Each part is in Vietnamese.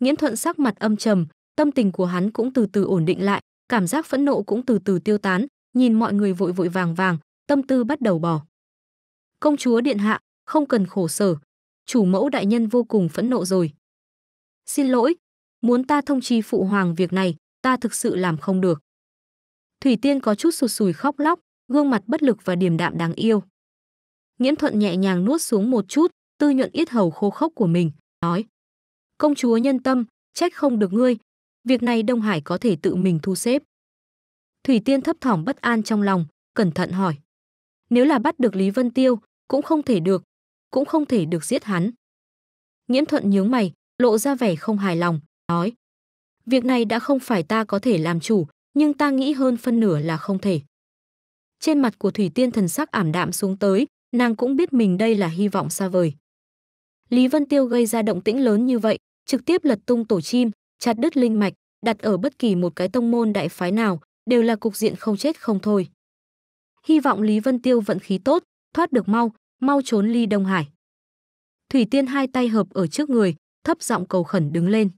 Nghiễn Thuận sắc mặt âm trầm, tâm tình của hắn cũng từ từ ổn định lại, cảm giác phẫn nộ cũng từ từ tiêu tán, nhìn mọi người vội vội vàng vàng, tâm tư bắt đầu bỏ. Công chúa điện hạ, không cần khổ sở, chủ mẫu đại nhân vô cùng phẫn nộ rồi. Xin lỗi, muốn ta thông chi phụ hoàng việc này, ta thực sự làm không được. Thủy Tiên có chút sụt sùi khóc lóc, gương mặt bất lực và điềm đạm đáng yêu. Nghiễm Thuận nhẹ nhàng nuốt xuống một chút, tư nhuận ít hầu khô khốc của mình, nói công chúa nhân tâm, trách không được ngươi. Việc này Đông Hải có thể tự mình thu xếp. Thủy Tiên thấp thỏm bất an trong lòng, cẩn thận hỏi. Nếu là bắt được Lý Vân Tiêu, cũng không thể được, cũng không thể được giết hắn. Nghiễm Thuận nhướng mày, lộ ra vẻ không hài lòng, nói. Việc này đã không phải ta có thể làm chủ, nhưng ta nghĩ hơn phân nửa là không thể. Trên mặt của Thủy Tiên thần sắc ảm đạm xuống tới, nàng cũng biết mình đây là hy vọng xa vời. Lý Vân Tiêu gây ra động tĩnh lớn như vậy, trực tiếp lật tung tổ chim, chặt đứt linh mạch, đặt ở bất kỳ một cái tông môn đại phái nào, đều là cục diện không chết không thôi. Hy vọng Lý Vân Tiêu vận khí tốt, thoát được mau, mau trốn ly Đông Hải. Thủy Tiên hai tay hợp ở trước người, thấp giọng cầu khẩn đứng lên.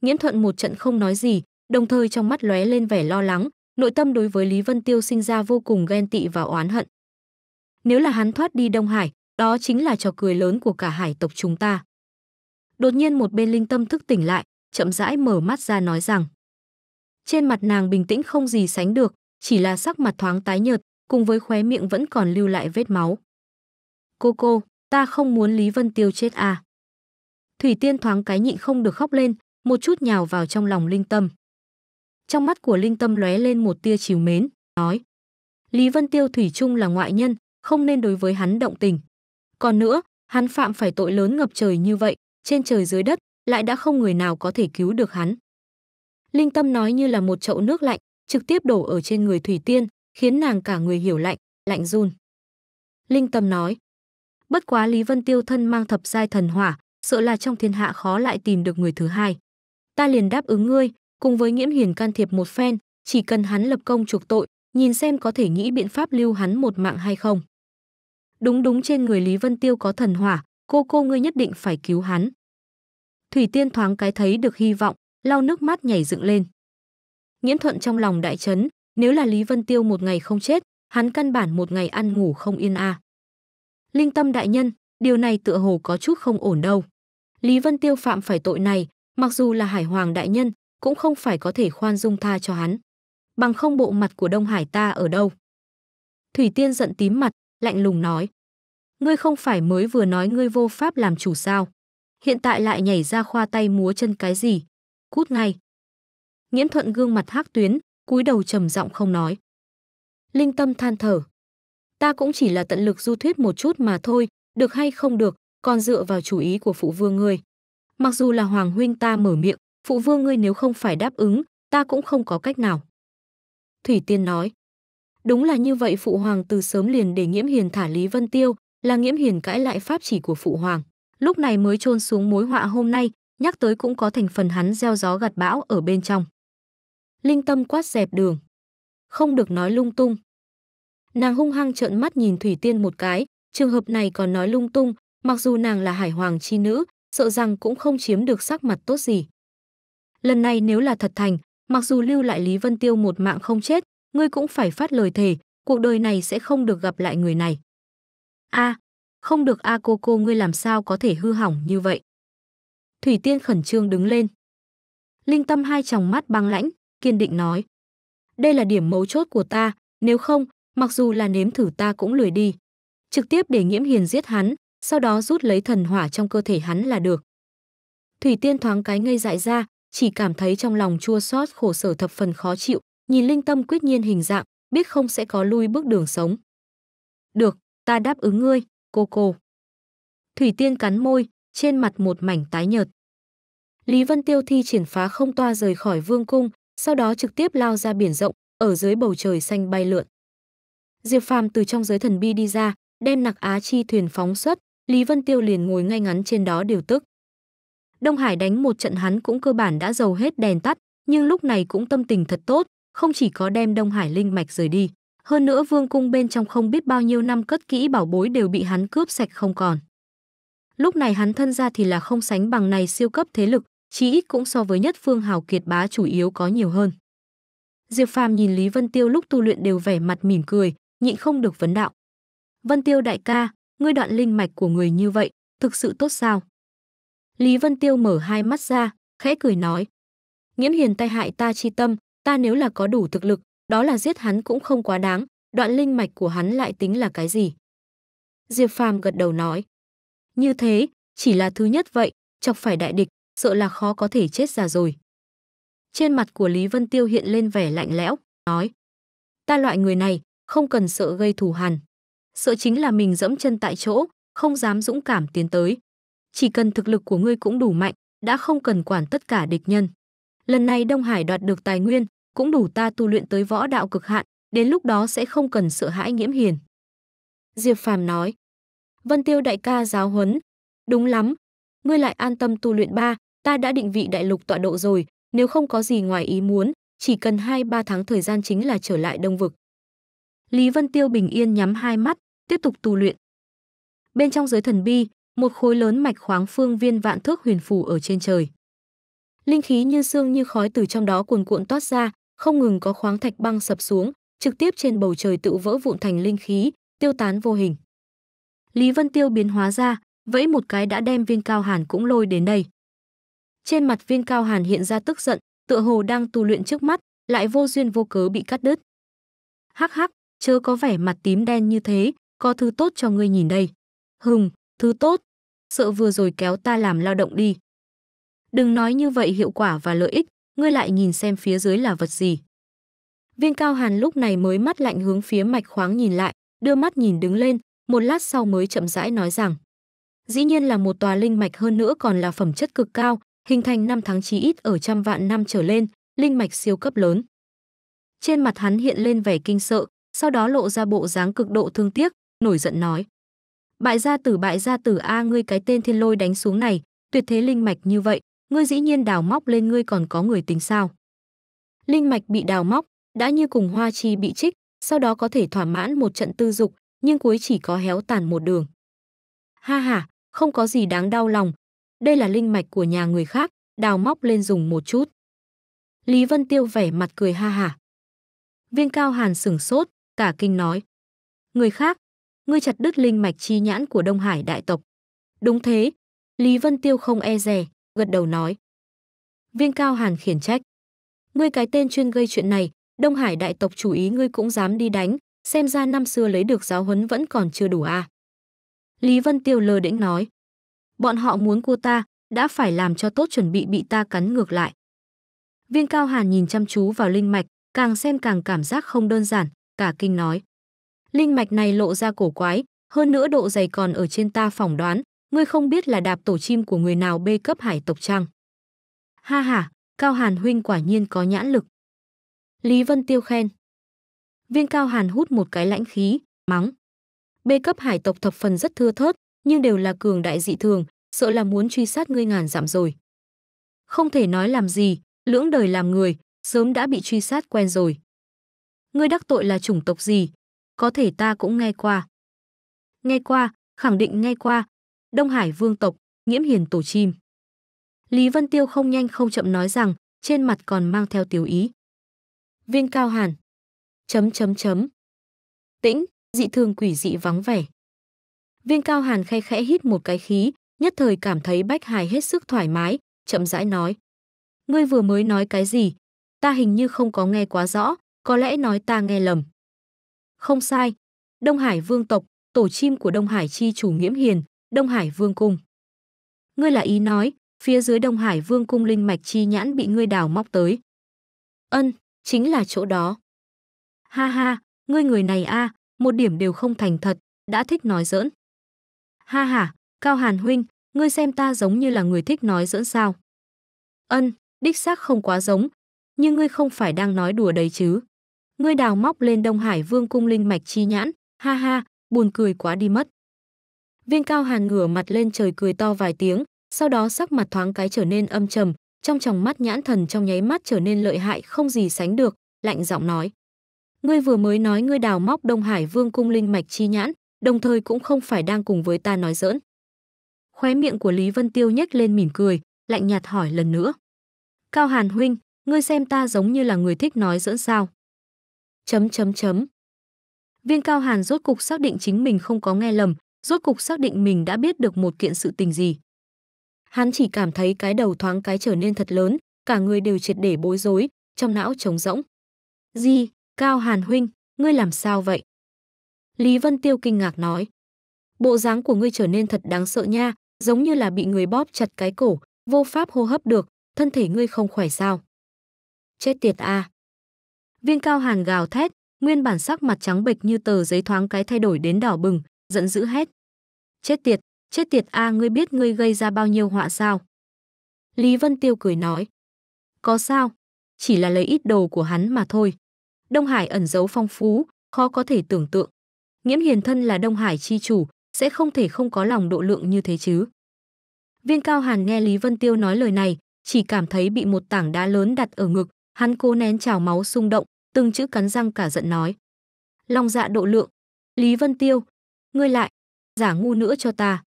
nghiễm Thuận một trận không nói gì, đồng thời trong mắt lóe lên vẻ lo lắng, nội tâm đối với Lý Vân Tiêu sinh ra vô cùng ghen tị và oán hận. Nếu là hắn thoát đi Đông Hải, đó chính là trò cười lớn của cả hải tộc chúng ta. Đột nhiên một bên linh tâm thức tỉnh lại, chậm rãi mở mắt ra nói rằng. Trên mặt nàng bình tĩnh không gì sánh được, chỉ là sắc mặt thoáng tái nhợt, cùng với khóe miệng vẫn còn lưu lại vết máu. Cô cô, ta không muốn Lý Vân Tiêu chết à. Thủy Tiên thoáng cái nhịn không được khóc lên, một chút nhào vào trong lòng Linh Tâm. Trong mắt của Linh Tâm lóe lên một tia chiều mến, nói. Lý Vân Tiêu Thủy chung là ngoại nhân, không nên đối với hắn động tình. Còn nữa, hắn phạm phải tội lớn ngập trời như vậy, trên trời dưới đất, lại đã không người nào có thể cứu được hắn. Linh Tâm nói như là một chậu nước lạnh, trực tiếp đổ ở trên người Thủy Tiên, khiến nàng cả người hiểu lạnh, lạnh run. Linh Tâm nói, bất quá Lý Vân Tiêu thân mang thập giai thần hỏa, sợ là trong thiên hạ khó lại tìm được người thứ hai. Ta liền đáp ứng ngươi, cùng với Nghiễm Hiền can thiệp một phen, chỉ cần hắn lập công trục tội, nhìn xem có thể nghĩ biện pháp lưu hắn một mạng hay không. Đúng đúng trên người Lý Vân Tiêu có thần hỏa, cô cô ngươi nhất định phải cứu hắn. Thủy Tiên thoáng cái thấy được hy vọng, lau nước mắt nhảy dựng lên. Nghiễm Thuận trong lòng đại chấn, nếu là Lý Vân Tiêu một ngày không chết, hắn căn bản một ngày ăn ngủ không yên a. À. Linh Tâm đại nhân, điều này tựa hồ có chút không ổn đâu. Lý Vân Tiêu phạm phải tội này, mặc dù là Hải Hoàng đại nhân, cũng không phải có thể khoan dung tha cho hắn. Bằng không bộ mặt của Đông Hải ta ở đâu? Thủy Tiên giận tím mặt, lạnh lùng nói ngươi không phải mới vừa nói ngươi vô pháp làm chủ sao? Hiện tại lại nhảy ra khoa tay múa chân cái gì? Cút ngay. Nghiễm Thuận gương mặt hắc tuyến, cúi đầu trầm giọng không nói. Linh Tâm than thở, ta cũng chỉ là tận lực du thuyết một chút mà thôi, được hay không được, còn dựa vào chủ ý của phụ vương ngươi. Mặc dù là hoàng huynh ta mở miệng, phụ vương ngươi nếu không phải đáp ứng, ta cũng không có cách nào. Thủy Tiên nói, đúng là như vậy phụ hoàng từ sớm liền để nghiễm hiền thả Lý Vân Tiêu, là nghiễm hiền cãi lại pháp chỉ của phụ hoàng lúc này mới chôn xuống mối họa hôm nay nhắc tới cũng có thành phần hắn gieo gió gặt bão ở bên trong linh tâm quát dẹp đường không được nói lung tung nàng hung hăng trợn mắt nhìn thủy tiên một cái trường hợp này còn nói lung tung mặc dù nàng là hải hoàng chi nữ sợ rằng cũng không chiếm được sắc mặt tốt gì lần này nếu là thật thành mặc dù lưu lại lý vân tiêu một mạng không chết ngươi cũng phải phát lời thề cuộc đời này sẽ không được gặp lại người này a à, không được a à cô cô ngươi làm sao có thể hư hỏng như vậy thủy tiên khẩn trương đứng lên linh tâm hai tròng mắt băng lãnh kiên định nói đây là điểm mấu chốt của ta nếu không mặc dù là nếm thử ta cũng lười đi trực tiếp để nghiễm hiền giết hắn sau đó rút lấy thần hỏa trong cơ thể hắn là được thủy tiên thoáng cái ngây dại ra chỉ cảm thấy trong lòng chua xót khổ sở thập phần khó chịu nhìn linh tâm quyết nhiên hình dạng biết không sẽ có lui bước đường sống được Ta đáp ứng ngươi, cô cô. Thủy Tiên cắn môi, trên mặt một mảnh tái nhợt. Lý Vân Tiêu thi triển phá không toa rời khỏi vương cung, sau đó trực tiếp lao ra biển rộng, ở dưới bầu trời xanh bay lượn. Diệp Phàm từ trong giới thần bi đi ra, đem nặc á chi thuyền phóng xuất, Lý Vân Tiêu liền ngồi ngay ngắn trên đó điều tức. Đông Hải đánh một trận hắn cũng cơ bản đã dầu hết đèn tắt, nhưng lúc này cũng tâm tình thật tốt, không chỉ có đem Đông Hải linh mạch rời đi. Hơn nữa vương cung bên trong không biết bao nhiêu năm cất kỹ bảo bối đều bị hắn cướp sạch không còn. Lúc này hắn thân ra thì là không sánh bằng này siêu cấp thế lực, chí ít cũng so với nhất phương hào kiệt bá chủ yếu có nhiều hơn. Diệp Phàm nhìn Lý Vân Tiêu lúc tu luyện đều vẻ mặt mỉm cười, nhịn không được vấn đạo. Vân Tiêu đại ca, ngươi đoạn linh mạch của người như vậy, thực sự tốt sao? Lý Vân Tiêu mở hai mắt ra, khẽ cười nói. Nghiễm hiền tai hại ta chi tâm, ta nếu là có đủ thực lực, đó là giết hắn cũng không quá đáng, đoạn linh mạch của hắn lại tính là cái gì? Diệp Phàm gật đầu nói, như thế, chỉ là thứ nhất vậy, chọc phải đại địch, sợ là khó có thể chết ra rồi. Trên mặt của Lý Vân Tiêu hiện lên vẻ lạnh lẽo, nói, ta loại người này, không cần sợ gây thù hằn. Sợ chính là mình dẫm chân tại chỗ, không dám dũng cảm tiến tới. Chỉ cần thực lực của ngươi cũng đủ mạnh, đã không cần quản tất cả địch nhân. Lần này Đông Hải đoạt được tài nguyên, cũng đủ ta tu luyện tới võ đạo cực hạn, đến lúc đó sẽ không cần sợ hãi Nghiễm Hiền. Diệp Phàm nói, Vân Tiêu đại ca giáo huấn, đúng lắm, ngươi lại an tâm tu luyện ba, ta đã định vị đại lục tọa độ rồi, nếu không có gì ngoài ý muốn, chỉ cần 2-3 tháng thời gian chính là trở lại đông vực. Lý Vân Tiêu bình yên nhắm hai mắt, tiếp tục tu luyện. Bên trong giới thần bi, một khối lớn mạch khoáng phương viên vạn thước huyền phù ở trên trời. Linh khí như sương như khói từ trong đó cuồn cuộn toát ra, không ngừng có khoáng thạch băng sập xuống, trực tiếp trên bầu trời tự vỡ vụn thành linh khí, tiêu tán vô hình. Lý Vân Tiêu biến hóa ra, vẫy một cái đã đem viên cao hàn cũng lôi đến đây. Trên mặt viên cao hàn hiện ra tức giận, tựa hồ đang tu luyện trước mắt, lại vô duyên vô cớ bị cắt đứt. Hắc hắc, chớ có vẻ mặt tím đen như thế, có thứ tốt cho ngươi nhìn đây. Hùng, thứ tốt, sợ vừa rồi kéo ta làm lao động đi. Đừng nói như vậy hiệu quả và lợi ích, ngươi lại nhìn xem phía dưới là vật gì. Viên Cao Hàn lúc này mới mắt lạnh hướng phía mạch khoáng nhìn lại, đưa mắt nhìn đứng lên, một lát sau mới chậm rãi nói rằng. Dĩ nhiên là một tòa linh mạch hơn nữa còn là phẩm chất cực cao, hình thành năm tháng chí ít ở trăm vạn năm trở lên, linh mạch siêu cấp lớn. Trên mặt hắn hiện lên vẻ kinh sợ, sau đó lộ ra bộ dáng cực độ thương tiếc, nổi giận nói. Bại gia tử bại gia tử A ngươi cái tên thiên lôi đánh xuống này, tuyệt thế linh mạch như vậy, ngươi dĩ nhiên đào móc lên ngươi còn có người tính sao? Linh mạch bị đào móc, đã như cùng hoa chi bị trích, sau đó có thể thỏa mãn một trận tư dục, nhưng cuối chỉ có héo tàn một đường. Ha ha, không có gì đáng đau lòng. Đây là linh mạch của nhà người khác, đào móc lên dùng một chút. Lý Vân Tiêu vẻ mặt cười ha ha. Viên Cao Hàn sửng sốt, cả kinh nói. Người khác, ngươi chặt đứt linh mạch chi nhãn của Đông Hải đại tộc. Đúng thế, Lý Vân Tiêu không e rè, gật đầu nói. Viên Cao Hàn khiển trách. Ngươi cái tên chuyên gây chuyện này, Đông Hải đại tộc chủ ý ngươi cũng dám đi đánh, xem ra năm xưa lấy được giáo huấn vẫn còn chưa đủ à. Lý Vân Tiêu lờ đễnh nói. Bọn họ muốn cô ta, đã phải làm cho tốt chuẩn bị bị ta cắn ngược lại. Viên Cao Hàn nhìn chăm chú vào linh mạch, càng xem càng cảm giác không đơn giản, cả kinh nói. Linh mạch này lộ ra cổ quái, hơn nữa độ dày còn ở trên ta phỏng đoán, ngươi không biết là đạp tổ chim của người nào bê cấp hải tộc trang. Ha ha, Cao Hàn huynh quả nhiên có nhãn lực. Lý Vân Tiêu khen. Viên Cao Hàn hút một cái lãnh khí, mắng. Bê cấp hải tộc thập phần rất thưa thớt, nhưng đều là cường đại dị thường, sợ là muốn truy sát ngươi ngàn dặm rồi. Không thể nói làm gì, lưỡng đời làm người, sớm đã bị truy sát quen rồi. Ngươi đắc tội là chủng tộc gì? Có thể ta cũng nghe qua. Nghe qua, khẳng định nghe qua, Đông Hải Vương tộc, Nghiễm Hiền tổ chim. Lý Vân Tiêu không nhanh không chậm nói rằng, trên mặt còn mang theo tiểu ý. Viên Cao Hàn. Chấm chấm chấm. Tĩnh, dị thường quỷ dị vắng vẻ. Viên Cao Hàn khe khẽ hít một cái khí, nhất thời cảm thấy Bách Hải hết sức thoải mái, chậm rãi nói. Ngươi vừa mới nói cái gì? Ta hình như không có nghe quá rõ, có lẽ nói ta nghe lầm. Không sai. Đông Hải Vương tộc, tổ chim của Đông Hải chi chủ Nghiễm Hiền, Đông Hải Vương Cung. Ngươi là ý nói, phía dưới Đông Hải Vương Cung linh mạch chi nhãn bị ngươi đào móc tới. Ân, chính là chỗ đó. Ha ha, ngươi người này a, à, một điểm đều không thành thật, đã thích nói giỡn. Ha ha, Cao Hàn huynh, ngươi xem ta giống như là người thích nói giỡn sao? Ân, đích xác không quá giống, nhưng ngươi không phải đang nói đùa đấy chứ? Ngươi đào móc lên Đông Hải Vương cung linh mạch chi nhãn, ha ha, buồn cười quá đi mất. Viên Cao Hàn ngửa mặt lên trời cười to vài tiếng, sau đó sắc mặt thoáng cái trở nên âm trầm, trong tròng mắt nhãn thần trong nháy mắt trở nên lợi hại không gì sánh được, lạnh giọng nói: "Ngươi vừa mới nói ngươi đào móc Đông Hải Vương cung linh mạch chi nhãn, đồng thời cũng không phải đang cùng với ta nói giỡn." Khóe miệng của Lý Vân Tiêu nhếch lên mỉm cười, lạnh nhạt hỏi lần nữa: "Cao Hàn huynh, ngươi xem ta giống như là người thích nói giỡn sao?" chấm chấm chấm. Viên Cao Hàn rốt cục xác định chính mình không có nghe lầm, rốt cục xác định mình đã biết được một kiện sự tình gì. Hắn chỉ cảm thấy cái đầu thoáng cái trở nên thật lớn, cả người đều triệt để bối rối, trong não trống rỗng. Di, Cao Hàn Huynh, ngươi làm sao vậy? Lý Vân Tiêu kinh ngạc nói. Bộ dáng của ngươi trở nên thật đáng sợ nha, giống như là bị người bóp chặt cái cổ, vô pháp hô hấp được, thân thể ngươi không khỏe sao. Chết tiệt a à. Viên Cao Hàn gào thét, nguyên bản sắc mặt trắng bệch như tờ giấy thoáng cái thay đổi đến đỏ bừng, giận dữ hét. Chết tiệt, chết tiệt a à, ngươi biết ngươi gây ra bao nhiêu họa sao? Lý Vân Tiêu cười nói. Có sao? Chỉ là lấy ít đồ của hắn mà thôi. Đông Hải ẩn giấu phong phú, khó có thể tưởng tượng. Nghiễm Hiền thân là Đông Hải chi chủ, sẽ không thể không có lòng độ lượng như thế chứ. Viên Cao Hàn nghe Lý Vân Tiêu nói lời này, chỉ cảm thấy bị một tảng đá lớn đặt ở ngực, hắn cố nén trào máu xung động, từng chữ cắn răng cả giận nói. Lòng dạ độ lượng, Lý Vân Tiêu, ngươi lại, giả ngu nữa cho ta.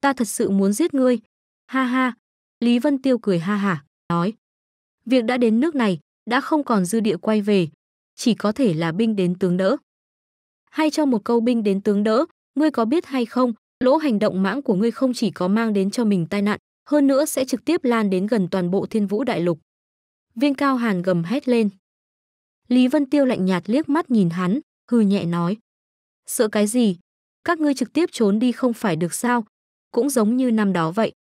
Ta thật sự muốn giết ngươi. Ha ha, Lý Vân Tiêu cười ha hả, nói. Việc đã đến nước này, đã không còn dư địa quay về, chỉ có thể là binh đến tướng đỡ. Hay cho một câu binh đến tướng đỡ, ngươi có biết hay không, lỗ hành động mãng của ngươi không chỉ có mang đến cho mình tai nạn, hơn nữa sẽ trực tiếp lan đến gần toàn bộ thiên vũ đại lục. Viên cao hàn gầm hét lên. Lý Vân Tiêu lạnh nhạt liếc mắt nhìn hắn, hư nhẹ nói. Sợ cái gì, các ngươi trực tiếp trốn đi không phải được sao, cũng giống như năm đó vậy.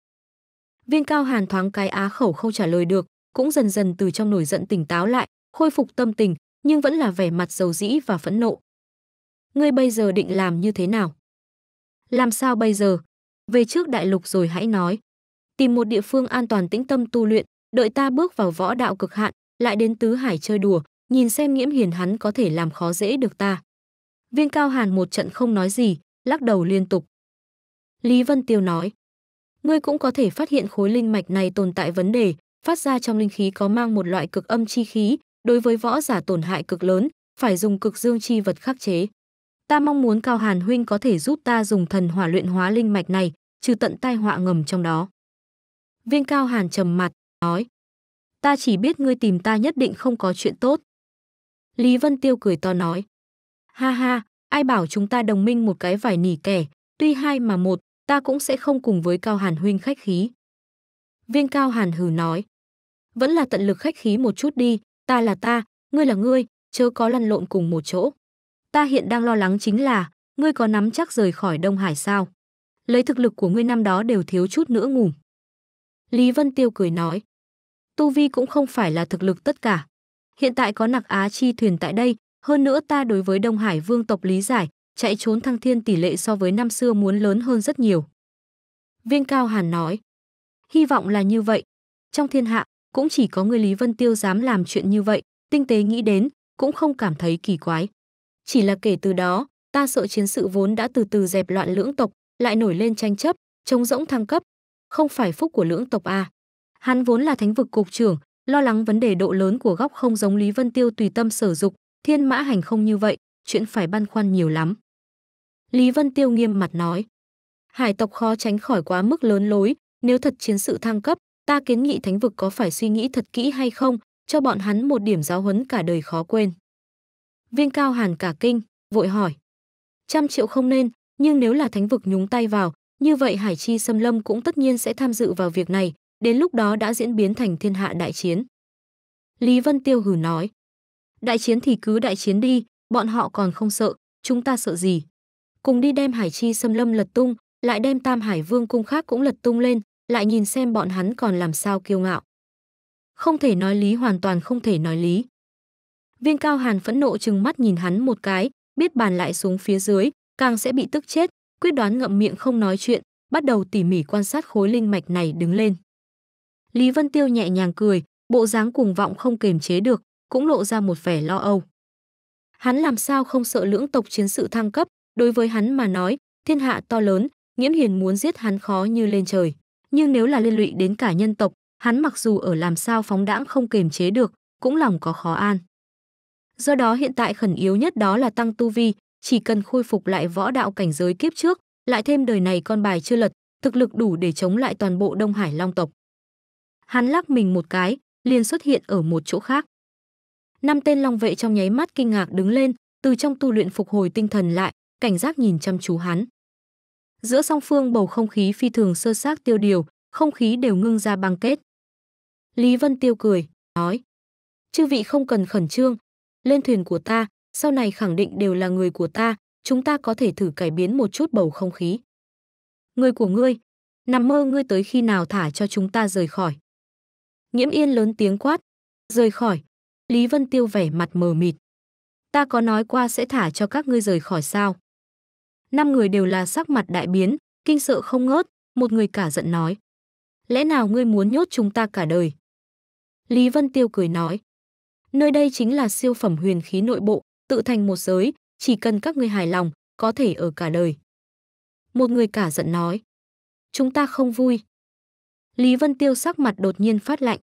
Viên Cao Hàn thoáng cái á khẩu không trả lời được, cũng dần dần từ trong nổi giận tỉnh táo lại, khôi phục tâm tình, nhưng vẫn là vẻ mặt dầu dĩ và phẫn nộ. Ngươi bây giờ định làm như thế nào? Làm sao bây giờ? Về trước đại lục rồi hãy nói. Tìm một địa phương an toàn tĩnh tâm tu luyện, đợi ta bước vào võ đạo cực hạn, lại đến tứ hải chơi đùa, nhìn xem nghiễm hiền hắn có thể làm khó dễ được ta. Viên Cao Hàn một trận không nói gì, lắc đầu liên tục. Lý Vân Tiêu nói, ngươi cũng có thể phát hiện khối linh mạch này tồn tại vấn đề, phát ra trong linh khí có mang một loại cực âm chi khí, đối với võ giả tổn hại cực lớn, phải dùng cực dương chi vật khắc chế. Ta mong muốn Cao Hàn huynh có thể giúp ta dùng thần hỏa luyện hóa linh mạch này, trừ tận tai họa ngầm trong đó. Viên Cao Hàn trầm mặt, nói: "Ta chỉ biết ngươi tìm ta nhất định không có chuyện tốt." Lý Vân Tiêu cười to nói: "Ha ha, Ai bảo chúng ta đồng minh một cái vải nỉ kẻ, tuy hai mà một, ta cũng sẽ không cùng với Cao Hàn huynh khách khí. Viên Cao Hàn hừ nói, vẫn là tận lực khách khí một chút đi, ta là ta, ngươi là ngươi, chớ có lăn lộn cùng một chỗ. Ta hiện đang lo lắng chính là, ngươi có nắm chắc rời khỏi Đông Hải sao? Lấy thực lực của ngươi năm đó đều thiếu chút nữa ngủm. Lý Vân Tiêu cười nói, tu vi cũng không phải là thực lực tất cả. Hiện tại có nặc Á chi thuyền tại đây, hơn nữa ta đối với Đông Hải Vương tộc lý giải, chạy trốn thăng thiên tỷ lệ so với năm xưa muốn lớn hơn rất nhiều. Viên Cao Hàn nói, hy vọng là như vậy. Trong thiên hạ, cũng chỉ có người Lý Vân Tiêu dám làm chuyện như vậy, tinh tế nghĩ đến, cũng không cảm thấy kỳ quái. Chỉ là kể từ đó, ta sợ chiến sự vốn đã từ từ dẹp loạn lưỡng tộc, lại nổi lên tranh chấp, chống rỗng thăng cấp. Không phải phúc của lưỡng tộc à. Hắn vốn là thánh vực cục trưởng, lo lắng vấn đề độ lớn của góc không giống Lý Vân Tiêu tùy tâm sở dục, Thiên mã hành không như vậy, chuyện phải băn khoăn nhiều lắm. Lý Vân Tiêu nghiêm mặt nói. Hải tộc khó tránh khỏi quá mức lớn lối, nếu thật chiến sự thăng cấp, ta kiến nghị thánh vực có phải suy nghĩ thật kỹ hay không, cho bọn hắn một điểm giáo huấn cả đời khó quên. Viên cao hàn cả kinh, vội hỏi. Trăm triệu không nên, nhưng nếu là thánh vực nhúng tay vào, như vậy Hải Chi Xâm Lâm cũng tất nhiên sẽ tham dự vào việc này, đến lúc đó đã diễn biến thành thiên hạ đại chiến. Lý Vân Tiêu hử nói, Đại chiến thì cứ đại chiến đi, bọn họ còn không sợ, chúng ta sợ gì? Cùng đi đem Hải Chi xâm lâm lật tung, lại đem Tam Hải Vương cung khác cũng lật tung lên, lại nhìn xem bọn hắn còn làm sao kiêu ngạo. Không thể nói lý hoàn toàn không thể nói lý. Viên Cao Hàn phẫn nộ chừng mắt nhìn hắn một cái, biết bàn lại xuống phía dưới, càng sẽ bị tức chết, quyết đoán ngậm miệng không nói chuyện, bắt đầu tỉ mỉ quan sát khối linh mạch này đứng lên. Lý Vân Tiêu nhẹ nhàng cười, bộ dáng cuồng vọng không kềm chế được, cũng lộ ra một vẻ lo âu. Hắn làm sao không sợ lưỡng tộc chiến sự thăng cấp, đối với hắn mà nói, thiên hạ to lớn, Nghiễm Hiền muốn giết hắn khó như lên trời. Nhưng nếu là liên lụy đến cả nhân tộc, hắn mặc dù ở làm sao phóng đãng không kềm chế được, cũng lòng có khó an. Do đó hiện tại khẩn yếu nhất đó là tăng tu vi, chỉ cần khôi phục lại võ đạo cảnh giới kiếp trước, lại thêm đời này con bài chưa lật, thực lực đủ để chống lại toàn bộ Đông Hải Long tộc. Hắn lắc mình một cái, liền xuất hiện ở một chỗ khác năm tên long vệ trong nháy mắt kinh ngạc đứng lên, từ trong tu luyện phục hồi tinh thần lại, cảnh giác nhìn chăm chú hắn. Giữa song phương bầu không khí phi thường sơ xác tiêu điều, không khí đều ngưng ra băng kết. Lý Vân Tiêu cười, nói: "Chư vị không cần khẩn trương, lên thuyền của ta, sau này khẳng định đều là người của ta, chúng ta có thể thử cải biến một chút bầu không khí." "Người của ngươi? Nằm mơ ngươi tới khi nào thả cho chúng ta rời khỏi?" Nghiễm Yên lớn tiếng quát, "Rời khỏi, Lý Vân Tiêu vẻ mặt mờ mịt. Ta có nói qua sẽ thả cho các ngươi rời khỏi sao? Năm người đều là sắc mặt đại biến, kinh sợ không ngớt, một người cả giận nói. Lẽ nào ngươi muốn nhốt chúng ta cả đời? Lý Vân Tiêu cười nói. Nơi đây chính là siêu phẩm huyền khí nội bộ, tự thành một giới, chỉ cần các ngươi hài lòng, có thể ở cả đời. Một người cả giận nói. Chúng ta không vui. Lý Vân Tiêu sắc mặt đột nhiên phát lạnh.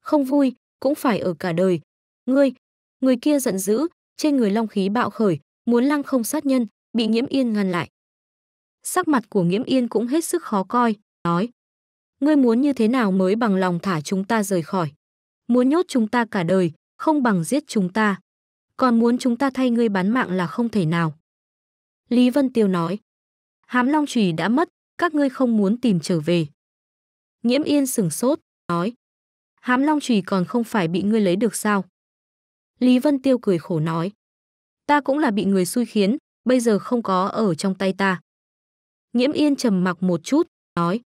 Không vui, cũng phải ở cả đời, Ngươi! Người kia giận dữ, trên người long khí bạo khởi, muốn lăng không sát nhân, bị Nghiễm Yên ngăn lại. Sắc mặt của Nghiễm Yên cũng hết sức khó coi, nói. Ngươi muốn như thế nào mới bằng lòng thả chúng ta rời khỏi? Muốn nhốt chúng ta cả đời, không bằng giết chúng ta. Còn muốn chúng ta thay ngươi bán mạng là không thể nào. Lý Vân Tiêu nói. Hám long trùy đã mất, các ngươi không muốn tìm trở về. Nghiễm Yên sửng sốt, nói. Hám long trùy còn không phải bị ngươi lấy được sao? Lý Vân Tiêu cười khổ nói. Ta cũng là bị người xui khiến, bây giờ không có ở trong tay ta. Nghiễm Yên trầm mặc một chút, nói.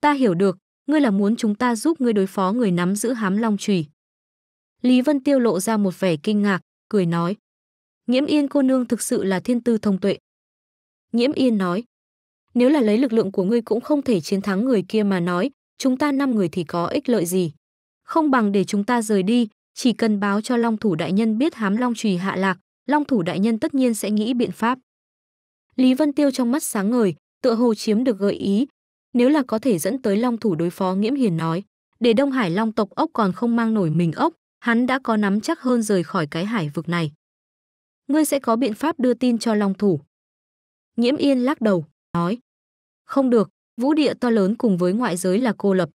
Ta hiểu được, ngươi là muốn chúng ta giúp ngươi đối phó người nắm giữ hám long trùy. Lý Vân Tiêu lộ ra một vẻ kinh ngạc, cười nói. Nghiễm Yên cô nương thực sự là thiên tư thông tuệ. Nghiễm Yên nói. Nếu là lấy lực lượng của ngươi cũng không thể chiến thắng người kia mà nói, chúng ta năm người thì có ích lợi gì. Không bằng để chúng ta rời đi, chỉ cần báo cho Long thủ đại nhân biết hám Long trùy hạ lạc, Long thủ đại nhân tất nhiên sẽ nghĩ biện pháp. Lý Vân Tiêu trong mắt sáng ngời, tựa hồ chiếm được gợi ý, nếu là có thể dẫn tới Long thủ đối phó Nghiễm Hiền nói, để Đông Hải Long tộc ốc còn không mang nổi mình ốc, hắn đã có nắm chắc hơn rời khỏi cái hải vực này. Ngươi sẽ có biện pháp đưa tin cho Long thủ. Nhiễm Yên lắc đầu, nói: "Không được, vũ địa to lớn cùng với ngoại giới là cô lập,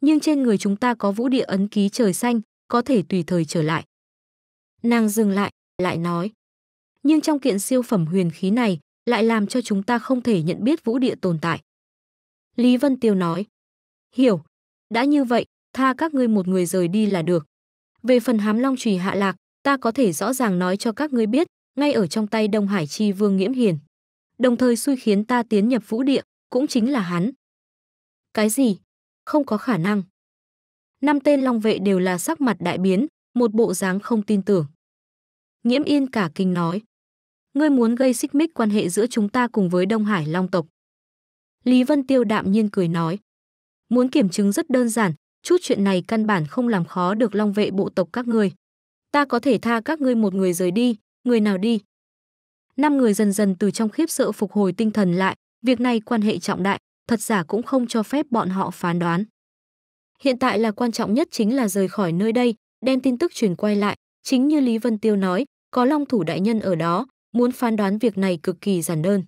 nhưng trên người chúng ta có vũ địa ấn ký trời xanh, có thể tùy thời trở lại. Nàng dừng lại, lại nói. Nhưng trong kiện siêu phẩm huyền khí này lại làm cho chúng ta không thể nhận biết vũ địa tồn tại. Lý Vân Tiêu nói. Hiểu, đã như vậy, tha các ngươi một người rời đi là được. Về phần hám long trùy hạ lạc, ta có thể rõ ràng nói cho các ngươi biết, ngay ở trong tay Đông Hải Chi Vương Nghiễm Hiền. Đồng thời suy khiến ta tiến nhập vũ địa, cũng chính là hắn. Cái gì? Không có khả năng năm tên long vệ đều là sắc mặt đại biến, một bộ dáng không tin tưởng. Nghiễm Yên cả kinh nói, ngươi muốn gây xích mích quan hệ giữa chúng ta cùng với Đông Hải Long tộc. Lý Vân Tiêu đạm nhiên cười nói, muốn kiểm chứng rất đơn giản, chút chuyện này căn bản không làm khó được long vệ bộ tộc các ngươi. Ta có thể tha các ngươi một người rời đi, người nào đi. Năm người dần dần từ trong khiếp sợ phục hồi tinh thần lại, việc này quan hệ trọng đại, thật giả cũng không cho phép bọn họ phán đoán. Hiện tại là quan trọng nhất chính là rời khỏi nơi đây, đem tin tức truyền quay lại, chính như Lý Vân Tiêu nói, có Long thủ đại nhân ở đó, muốn phán đoán việc này cực kỳ giản đơn.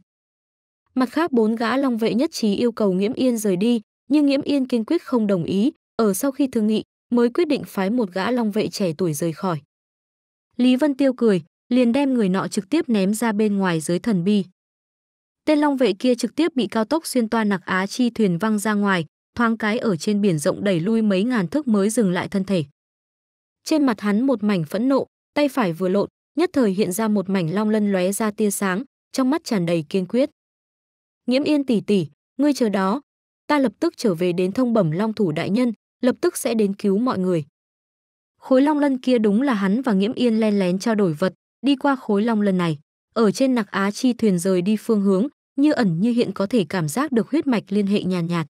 Mặt khác bốn gã Long vệ nhất trí yêu cầu Nghiễm Yên rời đi, nhưng Nghiễm Yên kiên quyết không đồng ý, ở sau khi thương nghị, mới quyết định phái một gã Long vệ trẻ tuổi rời khỏi. Lý Vân Tiêu cười, liền đem người nọ trực tiếp ném ra bên ngoài giới thần bi. Tên Long vệ kia trực tiếp bị cao tốc xuyên toa nặc á chi thuyền văng ra ngoài, thoáng cái ở trên biển rộng đẩy lui mấy ngàn thước mới dừng lại thân thể. Trên mặt hắn một mảnh phẫn nộ, tay phải vừa lộn, nhất thời hiện ra một mảnh long lân lóe ra tia sáng, trong mắt tràn đầy kiên quyết. Nghiễm Yên tỷ tỷ, ngươi chờ đó, ta lập tức trở về đến thông bẩm long thủ đại nhân, lập tức sẽ đến cứu mọi người. Khối long lân kia đúng là hắn và Nghiễm Yên len lén trao đổi vật, đi qua khối long lân này, ở trên nặc á chi thuyền rời đi phương hướng, như ẩn như hiện có thể cảm giác được huyết mạch liên hệ nhàn nhạt, nhạt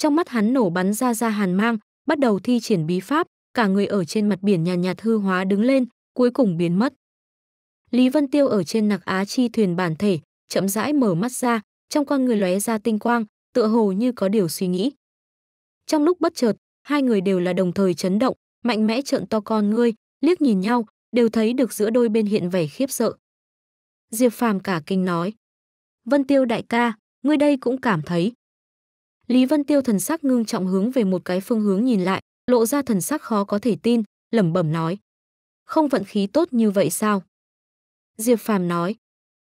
trong mắt hắn nổ bắn ra ra hàn mang, bắt đầu thi triển bí pháp, cả người ở trên mặt biển nhàn nhạt, nhạt hư hóa đứng lên, cuối cùng biến mất. Lý Vân Tiêu ở trên nặc á chi thuyền bản thể, chậm rãi mở mắt ra, trong con người lóe ra tinh quang, tựa hồ như có điều suy nghĩ. Trong lúc bất chợt, hai người đều là đồng thời chấn động, mạnh mẽ trợn to con ngươi, liếc nhìn nhau, đều thấy được giữa đôi bên hiện vẻ khiếp sợ. Diệp Phàm cả kinh nói: "Vân Tiêu đại ca, ngươi đây cũng cảm thấy?" Lý Vân Tiêu thần sắc ngưng trọng hướng về một cái phương hướng nhìn lại, lộ ra thần sắc khó có thể tin, lẩm bẩm nói: "Không vận khí tốt như vậy sao?" Diệp Phàm nói: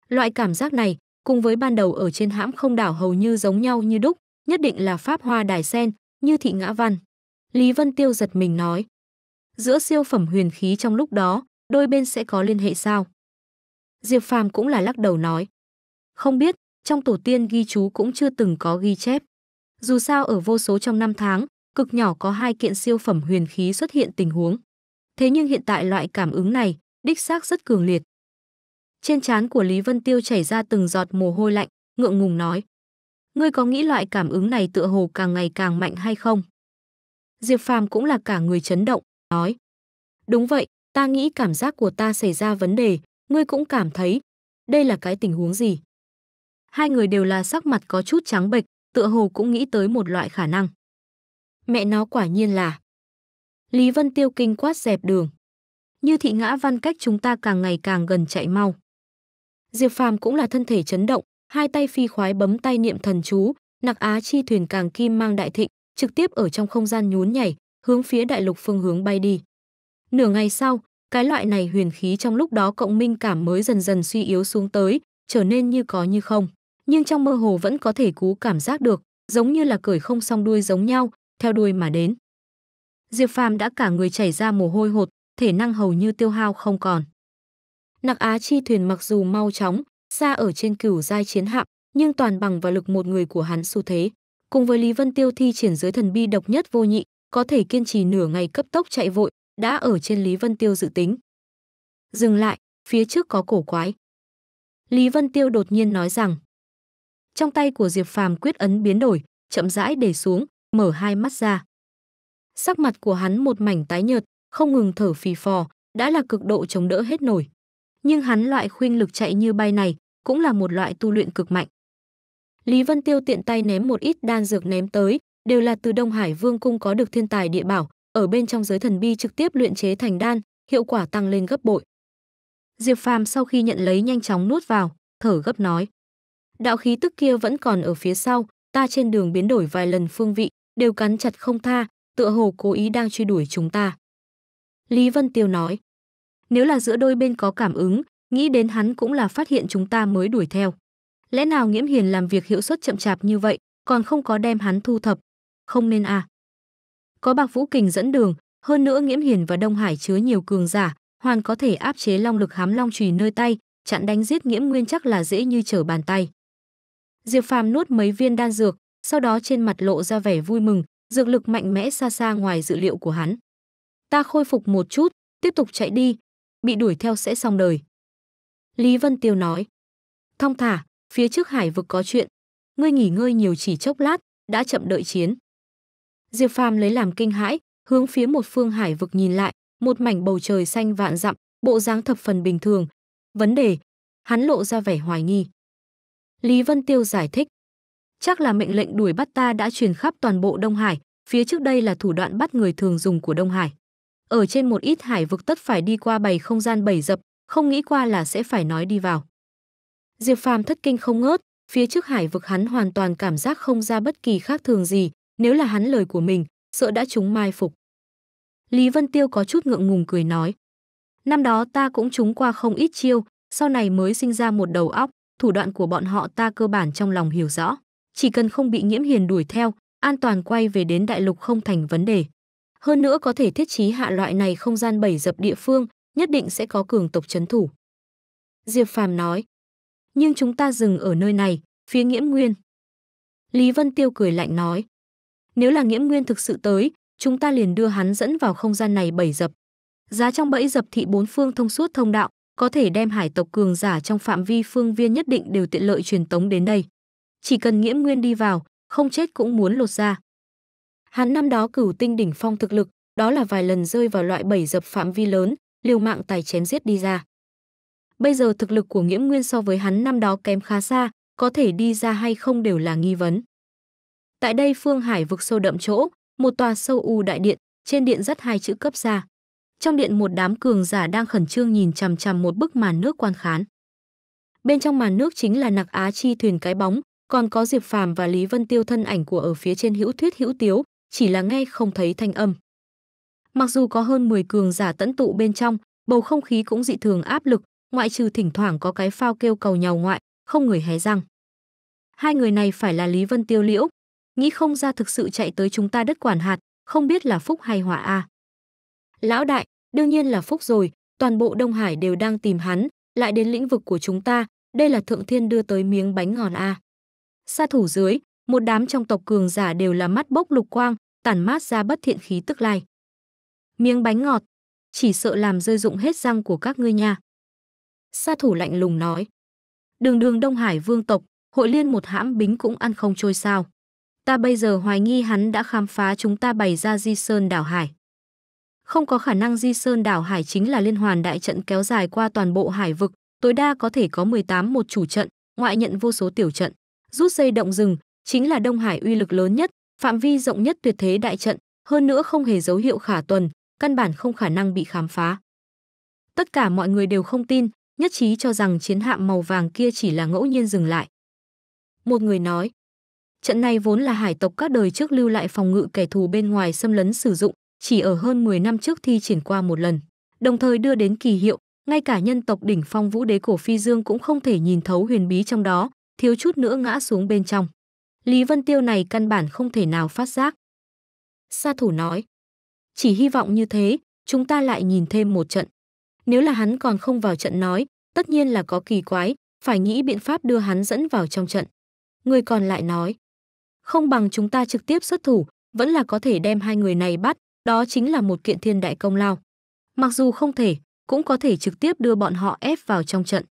"Loại cảm giác này, cùng với ban đầu ở trên hãm không đảo hầu như giống nhau như đúc, nhất định là pháp hoa đài sen, như thị ngã văn." Lý Vân Tiêu giật mình nói: "Giữa siêu phẩm huyền khí trong lúc đó, đôi bên sẽ có liên hệ sao?" Diệp Phàm cũng là lắc đầu nói: "Không biết, trong tổ tiên ghi chú cũng chưa từng có ghi chép." Dù sao ở vô số trong năm tháng, cực nhỏ có hai kiện siêu phẩm huyền khí xuất hiện tình huống. Thế nhưng hiện tại loại cảm ứng này, đích xác rất cường liệt. Trên trán của Lý Vân Tiêu chảy ra từng giọt mồ hôi lạnh, ngượng ngùng nói. Ngươi có nghĩ loại cảm ứng này tựa hồ càng ngày càng mạnh hay không? Diệp Phàm cũng là cả người chấn động, nói. Đúng vậy, ta nghĩ cảm giác của ta xảy ra vấn đề, ngươi cũng cảm thấy. Đây là cái tình huống gì? Hai người đều là sắc mặt có chút trắng bệch, tựa hồ cũng nghĩ tới một loại khả năng. Mẹ nó quả nhiên là Lý Vân Tiêu kinh quát dẹp đường. Như thị ngã văn cách chúng ta càng ngày càng gần chạy mau. Diệp Phàm cũng là thân thể chấn động, hai tay phi khoái bấm tay niệm thần chú, nặc á chi thuyền càng kim mang đại thịnh, trực tiếp ở trong không gian nhún nhảy, hướng phía đại lục phương hướng bay đi. Nửa ngày sau, cái loại này huyền khí trong lúc đó cộng minh cảm mới dần dần suy yếu xuống tới, trở nên như có như không nhưng trong mơ hồ vẫn có thể cú cảm giác được, giống như là cởi không song đuôi giống nhau, theo đuôi mà đến. Diệp Phàm đã cả người chảy ra mồ hôi hột, thể năng hầu như tiêu hao không còn. Nặc Á chi thuyền mặc dù mau chóng, xa ở trên cửu giai chiến hạm, nhưng toàn bằng và lực một người của hắn xu thế. Cùng với Lý Vân Tiêu thi triển giới thần bi độc nhất vô nhị, có thể kiên trì nửa ngày cấp tốc chạy vội, đã ở trên Lý Vân Tiêu dự tính. Dừng lại, phía trước có cổ quái. Lý Vân Tiêu đột nhiên nói rằng, trong tay của Diệp Phàm quyết ấn biến đổi, chậm rãi để xuống, mở hai mắt ra. Sắc mặt của hắn một mảnh tái nhợt, không ngừng thở phì phò, đã là cực độ chống đỡ hết nổi. Nhưng hắn loại khuynh lực chạy như bay này, cũng là một loại tu luyện cực mạnh. Lý Vân Tiêu tiện tay ném một ít đan dược ném tới, đều là từ Đông Hải Vương cung có được thiên tài địa bảo, ở bên trong giới thần bi trực tiếp luyện chế thành đan, hiệu quả tăng lên gấp bội. Diệp Phàm sau khi nhận lấy nhanh chóng nuốt vào, thở gấp nói: đạo khí tức kia vẫn còn ở phía sau, ta trên đường biến đổi vài lần phương vị, đều cắn chặt không tha, tựa hồ cố ý đang truy đuổi chúng ta. Lý Vân Tiêu nói, nếu là giữa đôi bên có cảm ứng, nghĩ đến hắn cũng là phát hiện chúng ta mới đuổi theo. Lẽ nào Nghiễm Hiền làm việc hiệu suất chậm chạp như vậy, còn không có đem hắn thu thập? Không nên à. Có Bạc Vũ Kình dẫn đường, hơn nữa Nghiễm Hiền và Đông Hải chứa nhiều cường giả, hoàn có thể áp chế long lực hám long chùy nơi tay, chặn đánh giết Nghiễm Nguyên chắc là dễ như trở bàn tay. Diệp Phàm nuốt mấy viên đan dược, sau đó trên mặt lộ ra vẻ vui mừng, dược lực mạnh mẽ xa xa ngoài dự liệu của hắn. Ta khôi phục một chút, tiếp tục chạy đi, bị đuổi theo sẽ xong đời. Lý Vân Tiêu nói, thong thả, phía trước hải vực có chuyện, ngươi nghỉ ngơi nhiều chỉ chốc lát, đã chậm đợi chiến. Diệp Phàm lấy làm kinh hãi, hướng phía một phương hải vực nhìn lại, một mảnh bầu trời xanh vạn dặm, bộ dáng thập phần bình thường. Vấn đề, hắn lộ ra vẻ hoài nghi. Lý Vân Tiêu giải thích. Chắc là mệnh lệnh đuổi bắt ta đã truyền khắp toàn bộ Đông Hải, phía trước đây là thủ đoạn bắt người thường dùng của Đông Hải. Ở trên một ít hải vực tất phải đi qua bảy không gian bảy dập, không nghĩ qua là sẽ phải nói đi vào. Diệp Phàm thất kinh không ngớt, phía trước hải vực hắn hoàn toàn cảm giác không ra bất kỳ khác thường gì, nếu là hắn lời của mình, sợ đã chúng mai phục. Lý Vân Tiêu có chút ngượng ngùng cười nói. Năm đó ta cũng trúng qua không ít chiêu, sau này mới sinh ra một đầu óc, thủ đoạn của bọn họ ta cơ bản trong lòng hiểu rõ. Chỉ cần không bị nhiễm hiền đuổi theo, an toàn quay về đến đại lục không thành vấn đề. Hơn nữa có thể thiết trí hạ loại này không gian bảy dập địa phương, nhất định sẽ có cường tộc chấn thủ. Diệp Phàm nói, nhưng chúng ta dừng ở nơi này, phía nghiễm nguyên. Lý Vân Tiêu cười lạnh nói, nếu là nghiễm nguyên thực sự tới, chúng ta liền đưa hắn dẫn vào không gian này bảy dập. Giá trong bẫy dập thị bốn phương thông suốt thông đạo, có thể đem hải tộc cường giả trong phạm vi phương viên nhất định đều tiện lợi truyền tống đến đây. Chỉ cần Nghiễm Nguyên đi vào, không chết cũng muốn lột ra. Hắn năm đó cửu tinh đỉnh phong thực lực, đó là vài lần rơi vào loại bảy dập phạm vi lớn, liều mạng tài chém giết đi ra. Bây giờ thực lực của Nghiễm Nguyên so với hắn năm đó kém khá xa, có thể đi ra hay không đều là nghi vấn. Tại đây Phương Hải vực sâu đậm chỗ, một tòa sâu u đại điện, trên điện rất hai chữ cấp xa. Trong điện một đám cường giả đang khẩn trương nhìn chằm chằm một bức màn nước quan khán. Bên trong màn nước chính là nặc á chi thuyền cái bóng, còn có Diệp Phàm và Lý Vân Tiêu thân ảnh của ở phía trên hữu thuyết hữu tiếu, chỉ là nghe không thấy thanh âm. Mặc dù có hơn 10 cường giả tẫn tụ bên trong, bầu không khí cũng dị thường áp lực, ngoại trừ thỉnh thoảng có cái phao kêu cầu nhào ngoại, không người hé răng. Hai người này phải là Lý Vân Tiêu Liễu, nghĩ không ra thực sự chạy tới chúng ta đất quản hạt, không biết là phúc hay họa a. À. Lão đại, Đương nhiên là phúc rồi, toàn bộ Đông Hải đều đang tìm hắn, lại đến lĩnh vực của chúng ta, đây là thượng thiên đưa tới miếng bánh ngòn a. À. Sa thủ dưới, một đám trong tộc cường giả đều là mắt bốc lục quang, tản mát ra bất thiện khí tức lai. Miếng bánh ngọt, chỉ sợ làm rơi dụng hết răng của các ngươi nha. Sa thủ lạnh lùng nói. Đường đường Đông Hải vương tộc, hội liên một hãm bính cũng ăn không trôi sao. Ta bây giờ hoài nghi hắn đã khám phá chúng ta bày ra di sơn đảo hải không có khả năng di sơn đảo hải chính là liên hoàn đại trận kéo dài qua toàn bộ hải vực, tối đa có thể có 18 một chủ trận, ngoại nhận vô số tiểu trận. Rút dây động rừng chính là Đông Hải uy lực lớn nhất, phạm vi rộng nhất tuyệt thế đại trận, hơn nữa không hề dấu hiệu khả tuần, căn bản không khả năng bị khám phá. Tất cả mọi người đều không tin, nhất trí cho rằng chiến hạm màu vàng kia chỉ là ngẫu nhiên dừng lại. Một người nói, trận này vốn là hải tộc các đời trước lưu lại phòng ngự kẻ thù bên ngoài xâm lấn sử dụng, chỉ ở hơn 10 năm trước thi triển qua một lần, đồng thời đưa đến kỳ hiệu, ngay cả nhân tộc đỉnh phong vũ đế cổ phi dương cũng không thể nhìn thấu huyền bí trong đó, thiếu chút nữa ngã xuống bên trong. Lý Vân Tiêu này căn bản không thể nào phát giác. Sa thủ nói, chỉ hy vọng như thế, chúng ta lại nhìn thêm một trận. Nếu là hắn còn không vào trận nói, tất nhiên là có kỳ quái, phải nghĩ biện pháp đưa hắn dẫn vào trong trận. Người còn lại nói, không bằng chúng ta trực tiếp xuất thủ, vẫn là có thể đem hai người này bắt, đó chính là một kiện thiên đại công lao. Mặc dù không thể, cũng có thể trực tiếp đưa bọn họ ép vào trong trận.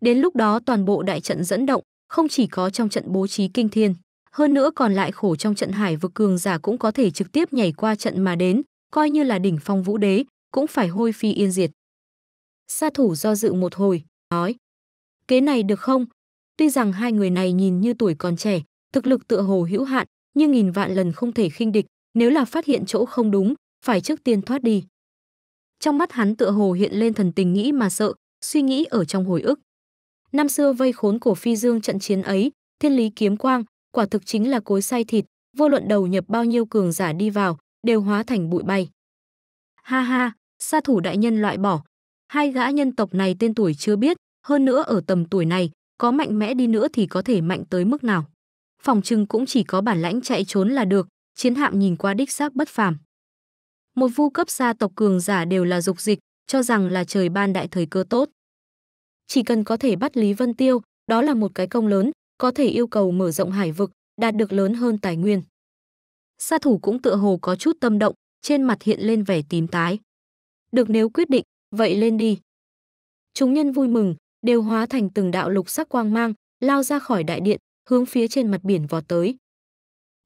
Đến lúc đó toàn bộ đại trận dẫn động, không chỉ có trong trận bố trí kinh thiên, hơn nữa còn lại khổ trong trận hải vực cường giả cũng có thể trực tiếp nhảy qua trận mà đến, coi như là đỉnh phong vũ đế, cũng phải hôi phi yên diệt. Sa thủ do dự một hồi, nói, kế này được không? Tuy rằng hai người này nhìn như tuổi còn trẻ, thực lực tựa hồ hữu hạn, nhưng nghìn vạn lần không thể khinh địch, nếu là phát hiện chỗ không đúng, phải trước tiên thoát đi. Trong mắt hắn tựa hồ hiện lên thần tình nghĩ mà sợ, suy nghĩ ở trong hồi ức. Năm xưa vây khốn của Phi Dương trận chiến ấy, thiên lý kiếm quang, quả thực chính là cối say thịt, vô luận đầu nhập bao nhiêu cường giả đi vào, đều hóa thành bụi bay. Ha ha, sa thủ đại nhân loại bỏ. Hai gã nhân tộc này tên tuổi chưa biết, hơn nữa ở tầm tuổi này, có mạnh mẽ đi nữa thì có thể mạnh tới mức nào. Phòng trưng cũng chỉ có bản lãnh chạy trốn là được, chiến hạm nhìn qua đích xác bất phàm. Một vu cấp gia tộc cường giả đều là dục dịch, cho rằng là trời ban đại thời cơ tốt. Chỉ cần có thể bắt Lý Vân Tiêu, đó là một cái công lớn, có thể yêu cầu mở rộng hải vực, đạt được lớn hơn tài nguyên. Sa thủ cũng tựa hồ có chút tâm động, trên mặt hiện lên vẻ tím tái. Được nếu quyết định, vậy lên đi. Chúng nhân vui mừng, đều hóa thành từng đạo lục sắc quang mang, lao ra khỏi đại điện, hướng phía trên mặt biển vọt tới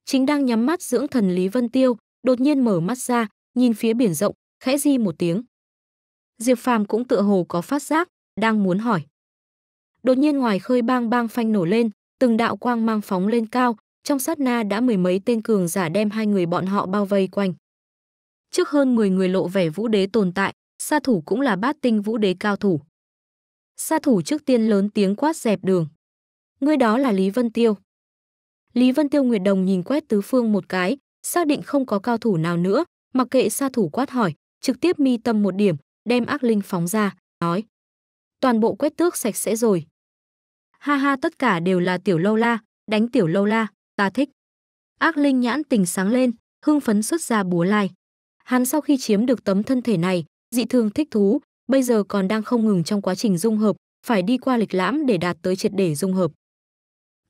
chính đang nhắm mắt dưỡng thần Lý Vân Tiêu, đột nhiên mở mắt ra, nhìn phía biển rộng, khẽ di một tiếng. Diệp Phàm cũng tựa hồ có phát giác, đang muốn hỏi. Đột nhiên ngoài khơi bang bang phanh nổ lên, từng đạo quang mang phóng lên cao, trong sát na đã mười mấy tên cường giả đem hai người bọn họ bao vây quanh. Trước hơn 10 người lộ vẻ vũ đế tồn tại, sa thủ cũng là bát tinh vũ đế cao thủ. Sa thủ trước tiên lớn tiếng quát dẹp đường. Người đó là Lý Vân Tiêu. Lý Vân Tiêu Nguyệt Đồng nhìn quét tứ phương một cái, xác định không có cao thủ nào nữa, mặc kệ xa thủ quát hỏi, trực tiếp mi tâm một điểm, đem ác linh phóng ra, nói. Toàn bộ quét tước sạch sẽ rồi. Ha ha tất cả đều là tiểu lâu la, đánh tiểu lâu la, ta thích. Ác linh nhãn tình sáng lên, hưng phấn xuất ra búa lai. Hắn sau khi chiếm được tấm thân thể này, dị thường thích thú, bây giờ còn đang không ngừng trong quá trình dung hợp, phải đi qua lịch lãm để đạt tới triệt để dung hợp.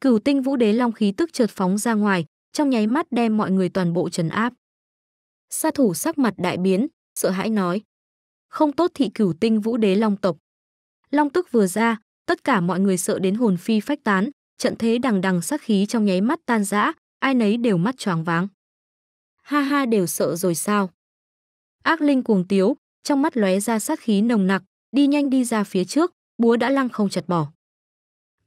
Cửu Tinh Vũ Đế Long khí tức chợt phóng ra ngoài, trong nháy mắt đem mọi người toàn bộ trấn áp. Sa thủ sắc mặt đại biến, sợ hãi nói: "Không tốt thị Cửu Tinh Vũ Đế Long tộc." Long tức vừa ra, tất cả mọi người sợ đến hồn phi phách tán, trận thế đằng đằng sát khí trong nháy mắt tan rã, ai nấy đều mắt choáng váng. Ha ha đều sợ rồi sao? Ác linh cuồng tiếu, trong mắt lóe ra sát khí nồng nặc, đi nhanh đi ra phía trước, búa đã lăng không chặt bỏ.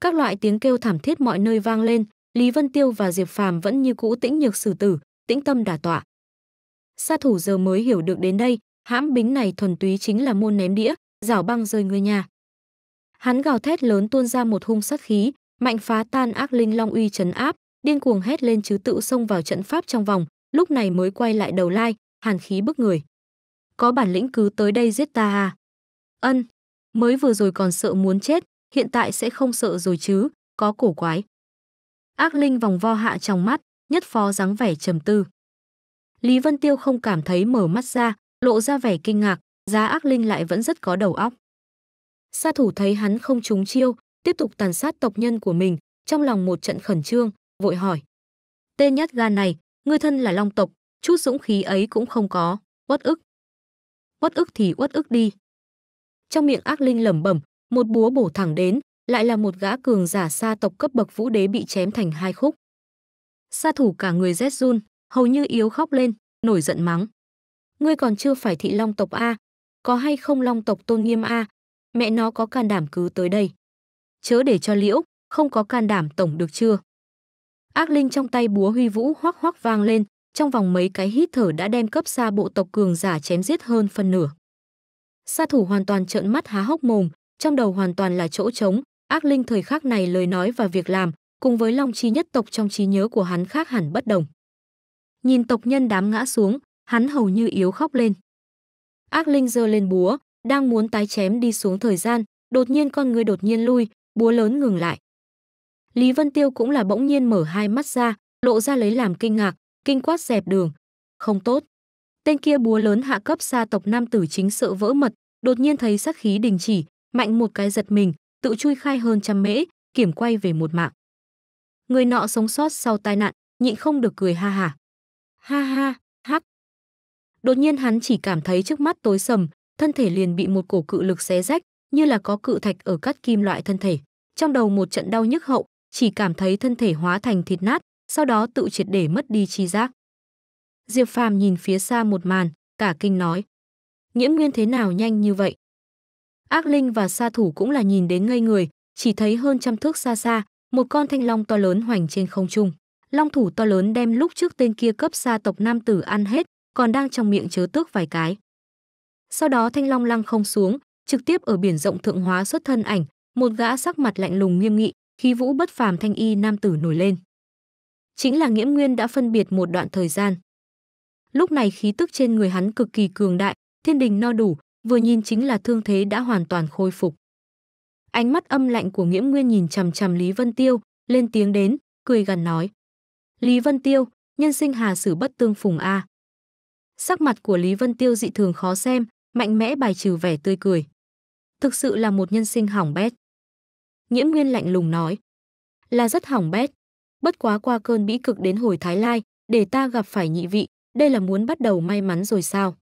Các loại tiếng kêu thảm thiết mọi nơi vang lên, Lý Vân Tiêu và Diệp Phàm vẫn như cũ tĩnh nhược xử tử, tĩnh tâm đả tọa. Sát thủ giờ mới hiểu được đến đây, hãm bính này thuần túy chính là môn ném đĩa, rào băng rơi người nhà. Hắn gào thét lớn tuôn ra một hung sát khí, mạnh phá tan ác linh long uy trấn áp, điên cuồng hét lên chứ tự xông vào trận pháp trong vòng, lúc này mới quay lại đầu lai, hàn khí bức người. Có bản lĩnh cứ tới đây giết ta à? Ân, mới vừa rồi còn sợ muốn chết, hiện tại sẽ không sợ rồi chứ, có cổ quái. Ác linh vòng vo hạ trong mắt, nhất phó dáng vẻ trầm tư. Lý Vân Tiêu không cảm thấy mở mắt ra, lộ ra vẻ kinh ngạc, giá ác linh lại vẫn rất có đầu óc. Sa thủ thấy hắn không trúng chiêu, tiếp tục tàn sát tộc nhân của mình, trong lòng một trận khẩn trương, vội hỏi. Tên nhát gan này, ngươi thân là long tộc, chút dũng khí ấy cũng không có, uất ức. Uất ức thì uất ức đi. Trong miệng ác linh lẩm bẩm, một búa bổ thẳng đến, lại là một gã cường giả sa tộc cấp bậc vũ đế bị chém thành hai khúc. Sa thủ cả người rét run, hầu như yếu khóc lên, nổi giận mắng. Ngươi còn chưa phải thị long tộc A, có hay không long tộc tôn nghiêm A, mẹ nó có can đảm cứ tới đây. Chớ để cho liễu, không có can đảm tổng được chưa. Ác linh trong tay búa huy vũ hoắc hoắc vang lên, trong vòng mấy cái hít thở đã đem cấp xa bộ tộc cường giả chém giết hơn phân nửa. Sa thủ hoàn toàn trợn mắt há hốc mồm, trong đầu hoàn toàn là chỗ trống, ác linh thời khắc này lời nói và việc làm, cùng với long chi nhất tộc trong trí nhớ của hắn khác hẳn bất đồng. Nhìn tộc nhân đám ngã xuống, hắn hầu như yếu khóc lên. Ác linh giơ lên búa, đang muốn tái chém đi xuống thời gian, đột nhiên con người đột nhiên lui, búa lớn ngừng lại. Lý Vân Tiêu cũng là bỗng nhiên mở hai mắt ra, lộ ra lấy làm kinh ngạc, kinh quát dẹp đường. Không tốt. Tên kia búa lớn hạ cấp xa tộc nam tử chính sợ vỡ mật, đột nhiên thấy sát khí đình chỉ, mạnh một cái giật mình, tự chui khai hơn trăm mễ, kiểm quay về một mạng. Người nọ sống sót sau tai nạn, nhịn không được cười ha hả. Ha ha, hắc. Đột nhiên hắn chỉ cảm thấy trước mắt tối sầm, thân thể liền bị một cổ cự lực xé rách, như là có cự thạch ở cắt kim loại thân thể. Trong đầu một trận đau nhức hậu, chỉ cảm thấy thân thể hóa thành thịt nát, sau đó tự triệt để mất đi chi giác. Diệp Phàm nhìn phía xa một màn, cả kinh nói: "Nghiễm Nguyên thế nào nhanh như vậy?" Ác linh và sa thủ cũng là nhìn đến ngây người, chỉ thấy hơn trăm thước xa xa, một con thanh long to lớn hoành trên không trung. Long thủ to lớn đem lúc trước tên kia cấp xa tộc nam tử ăn hết, còn đang trong miệng chớ tước vài cái. Sau đó thanh long lăng không xuống, trực tiếp ở biển rộng thượng hóa xuất thân ảnh, một gã sắc mặt lạnh lùng nghiêm nghị, khí vũ bất phàm thanh y nam tử nổi lên. Chính là Nghiễm Nguyên đã phân biệt một đoạn thời gian. Lúc này khí tức trên người hắn cực kỳ cường đại, thiên đình no đủ, vừa nhìn chính là thương thế đã hoàn toàn khôi phục. Ánh mắt âm lạnh của Nghiễm Nguyên nhìn chằm chằm Lý Vân Tiêu, lên tiếng đến, cười gần nói: "Lý Vân Tiêu, nhân sinh hà sử bất tương phùng a." Sắc mặt của Lý Vân Tiêu dị thường khó xem, mạnh mẽ bài trừ vẻ tươi cười. Thực sự là một nhân sinh hỏng bét. Nghiễm Nguyên lạnh lùng nói: "Là rất hỏng bét, bất quá qua cơn bĩ cực đến hồi Thái Lai, để ta gặp phải nhị vị, đây là muốn bắt đầu may mắn rồi sao?"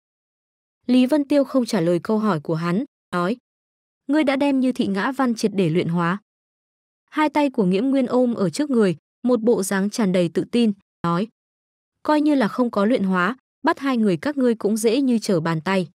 Lý Vân Tiêu không trả lời câu hỏi của hắn, nói: "Ngươi đã đem Như Thị Ngã Văn triệt để luyện hóa." Hai tay của Nghiễm Nguyên ôm ở trước người, một bộ dáng tràn đầy tự tin, nói: "Coi như là không có luyện hóa, bắt hai người các ngươi cũng dễ như trở bàn tay."